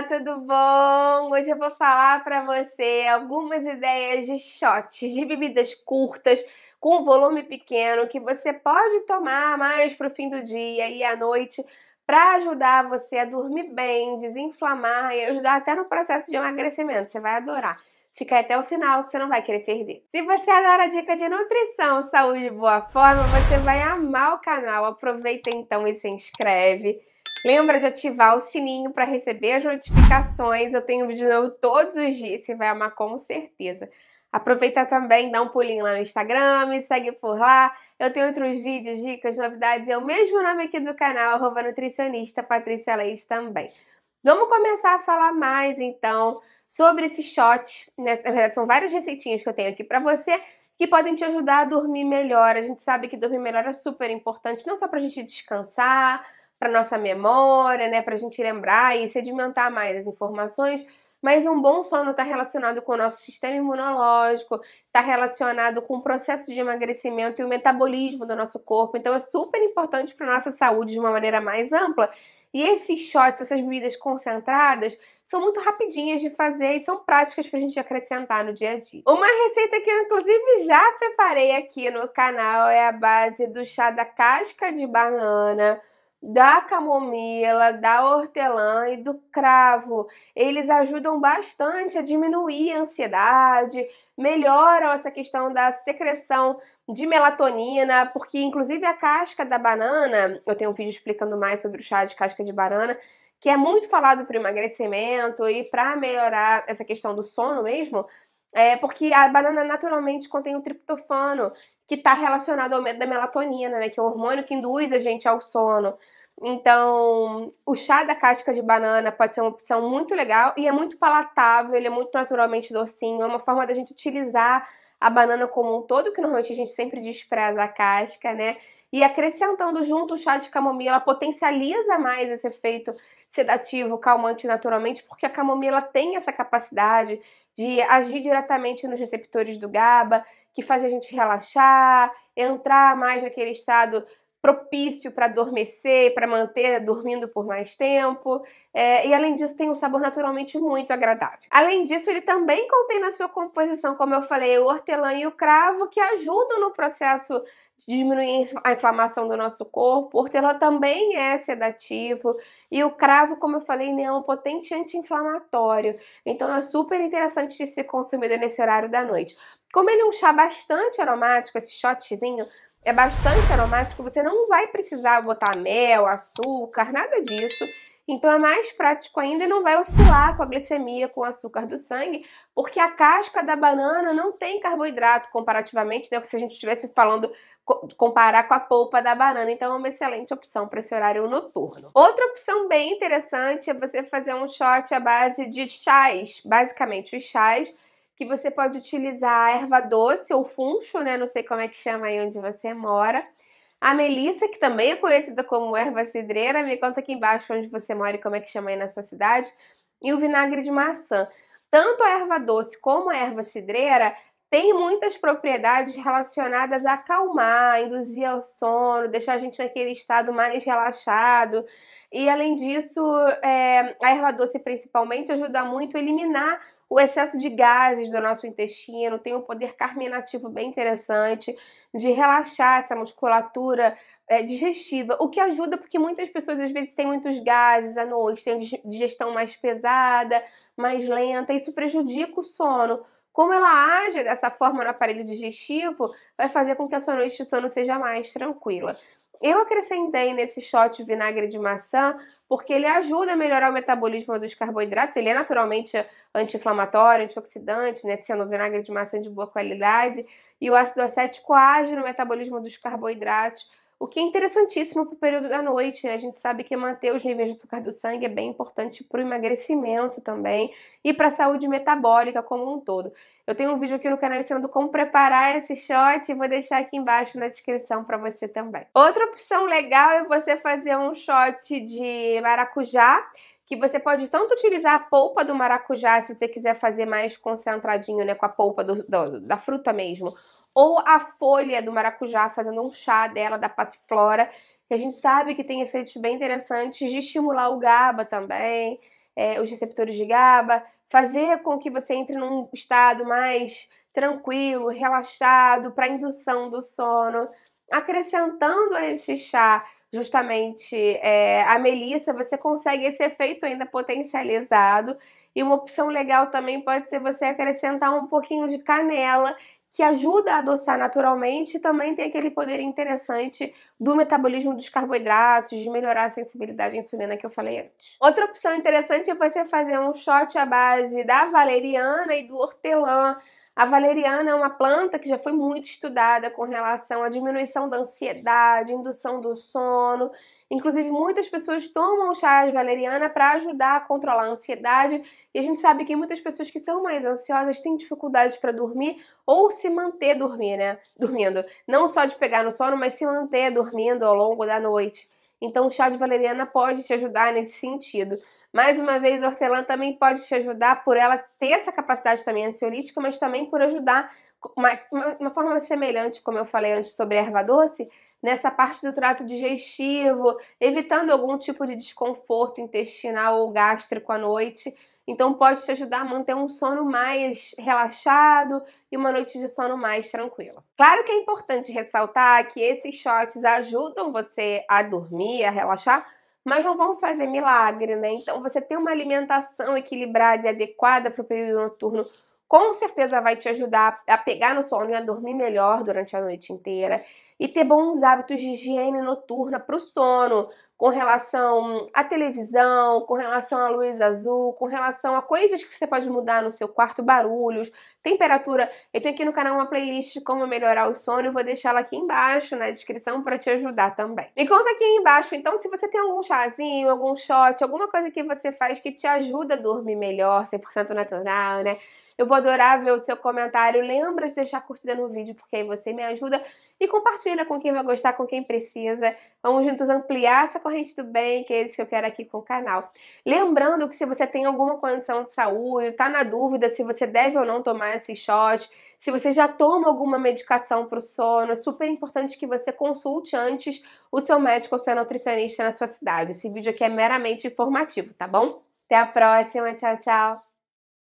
Olá, tudo bom? Hoje eu vou falar para você algumas ideias de shots de bebidas curtas com volume pequeno que você pode tomar mais para o fim do dia e à noite para ajudar você a dormir bem, desinflamar e ajudar até no processo de emagrecimento. Você vai adorar. Fica até o final que você não vai querer perder. Se você adora a dica de nutrição, saúde e boa forma, você vai amar o canal. Aproveita então e se inscreve Lembra de ativar o sininho para receber as notificações. Eu tenho vídeo novo todos os dias, você vai amar com certeza. Aproveita também, dá um pulinho lá no Instagram, me segue por lá. Eu tenho outros vídeos, dicas, novidades. É o mesmo nome aqui do canal, arroba nutricionista Patrícia Leite também. Vamos começar a falar mais então sobre esse shot. Né? Na verdade, são várias receitinhas que eu tenho aqui para você que podem te ajudar a dormir melhor. A gente sabe que dormir melhor é super importante, não só para a gente descansar, para nossa memória, né, para a gente lembrar e sedimentar mais as informações. Mas um bom sono está relacionado com o nosso sistema imunológico, está relacionado com o processo de emagrecimento e o metabolismo do nosso corpo. Então é super importante para nossa saúde de uma maneira mais ampla. E esses shots, essas bebidas concentradas, são muito rapidinhas de fazer e são práticas para a gente acrescentar no dia a dia. Uma receita que eu, inclusive, já preparei aqui no canal é a base do chá da casca de banana da camomila, da hortelã e do cravo. Eles ajudam bastante a diminuir a ansiedade, melhoram essa questão da secreção de melatonina, porque inclusive a casca da banana, eu tenho um vídeo explicando mais sobre o chá de casca de banana, que é muito falado para emagrecimento e para melhorar essa questão do sono mesmo, é porque a banana naturalmente contém o triptofano, que está relacionado ao aumento da melatonina, né? Que é o hormônio que induz a gente ao sono. Então, o chá da casca de banana pode ser uma opção muito legal e é muito palatável, ele é muito naturalmente docinho, é uma forma da gente utilizar a banana como um todo, que normalmente a gente sempre despreza a casca, né? E acrescentando junto o chá de camomila, potencializa mais esse efeito sedativo, calmante naturalmente, porque a camomila tem essa capacidade de agir diretamente nos receptores do GABA, que faz a gente relaxar, entrar mais naquele estado propício para adormecer, para manter dormindo por mais tempo, é, e além disso tem um sabor naturalmente muito agradável. Além disso, ele também contém na sua composição, como eu falei, o hortelã e o cravo, que ajudam no processo de diminuir a inflamação do nosso corpo. O hortelã também é sedativo e o cravo, como eu falei, né, é um potente anti-inflamatório. Então é super interessante de ser consumido nesse horário da noite. Como ele é um chá bastante aromático, esse shotzinho, é bastante aromático, você não vai precisar botar mel, açúcar, nada disso. Então é mais prático ainda e não vai oscilar com a glicemia, com o açúcar do sangue, porque a casca da banana não tem carboidrato comparativamente, né? Se a gente estivesse falando comparar com a polpa da banana, então é uma excelente opção para esse horário noturno. Outra opção bem interessante é você fazer um shot à base de chás, basicamente os chás que você pode utilizar erva doce ou funcho, né? Não sei como é que chama aí onde você mora. A Melissa, que também é conhecida como erva cidreira, me conta aqui embaixo onde você mora e como é que chama aí na sua cidade. E o vinagre de maçã. Tanto a erva doce como a erva cidreira tem muitas propriedades relacionadas a acalmar, induzir ao sono, deixar a gente naquele estado mais relaxado. E além disso, é, a erva doce principalmente ajuda muito a eliminar o excesso de gases do nosso intestino, tem um poder carminativo bem interessante de relaxar essa musculatura é, digestiva, o que ajuda porque muitas pessoas às vezes têm muitos gases à noite, têm digestão mais pesada, mais lenta, isso prejudica o sono. Como ela age dessa forma no aparelho digestivo, vai fazer com que a sua noite de sono seja mais tranquila. Eu acrescentei nesse shot vinagre de maçã porque ele ajuda a melhorar o metabolismo dos carboidratos. Ele é naturalmente anti-inflamatório, antioxidante, né? Sendo vinagre de maçã de boa qualidade. E o ácido acético age no metabolismo dos carboidratos o que é interessantíssimo para o período da noite, né? A gente sabe que manter os níveis de açúcar do sangue é bem importante para o emagrecimento também e para a saúde metabólica como um todo. Eu tenho um vídeo aqui no canal ensinando como preparar esse shot e vou deixar aqui embaixo na descrição para você também. Outra opção legal é você fazer um shot de maracujá que você pode tanto utilizar a polpa do maracujá, se você quiser fazer mais concentradinho, né, com a polpa do, do, da fruta mesmo, ou a folha do maracujá fazendo um chá dela, da passiflora, que a gente sabe que tem efeitos bem interessantes de estimular o GABA também, é, os receptores de GABA, fazer com que você entre num estado mais tranquilo, relaxado, para indução do sono. Acrescentando a esse chá justamente é, a melissa, você consegue esse efeito ainda potencializado. E uma opção legal também pode ser você acrescentar um pouquinho de canela que ajuda a adoçar naturalmente e também tem aquele poder interessante do metabolismo dos carboidratos, de melhorar a sensibilidade à insulina que eu falei antes. Outra opção interessante é você fazer um shot à base da valeriana e do hortelã a valeriana é uma planta que já foi muito estudada com relação à diminuição da ansiedade, indução do sono. Inclusive, muitas pessoas tomam chá de valeriana para ajudar a controlar a ansiedade. E a gente sabe que muitas pessoas que são mais ansiosas têm dificuldades para dormir ou se manter dormir, né? dormindo. Não só de pegar no sono, mas se manter dormindo ao longo da noite. Então, o chá de valeriana pode te ajudar nesse sentido. Mais uma vez, a hortelã também pode te ajudar por ela ter essa capacidade também ansiolítica, mas também por ajudar uma, uma, uma forma semelhante, como eu falei antes sobre a erva doce, nessa parte do trato digestivo, evitando algum tipo de desconforto intestinal ou gástrico à noite. Então pode te ajudar a manter um sono mais relaxado e uma noite de sono mais tranquila. Claro que é importante ressaltar que esses shots ajudam você a dormir, a relaxar, mas não vamos fazer milagre, né? Então, você ter uma alimentação equilibrada e adequada para o período noturno com certeza vai te ajudar a pegar no sono e a dormir melhor durante a noite inteira e ter bons hábitos de higiene noturna para o sono, com relação à televisão, com relação à luz azul, com relação a coisas que você pode mudar no seu quarto, barulhos, temperatura. Eu tenho aqui no canal uma playlist como melhorar o sono, vou deixá-la aqui embaixo na descrição para te ajudar também. Me conta aqui embaixo, então, se você tem algum chazinho, algum shot, alguma coisa que você faz que te ajuda a dormir melhor, 100% natural, né? Eu vou adorar ver o seu comentário. Lembra de deixar curtida no vídeo, porque aí você me ajuda. E compartilha com quem vai gostar, com quem precisa. Vamos juntos ampliar essa corrente do bem, que é isso que eu quero aqui com o canal. Lembrando que se você tem alguma condição de saúde, está na dúvida se você deve ou não tomar esse shot, se você já toma alguma medicação para o sono, é super importante que você consulte antes o seu médico ou seu nutricionista na sua cidade. Esse vídeo aqui é meramente informativo, tá bom? Até a próxima, tchau, tchau!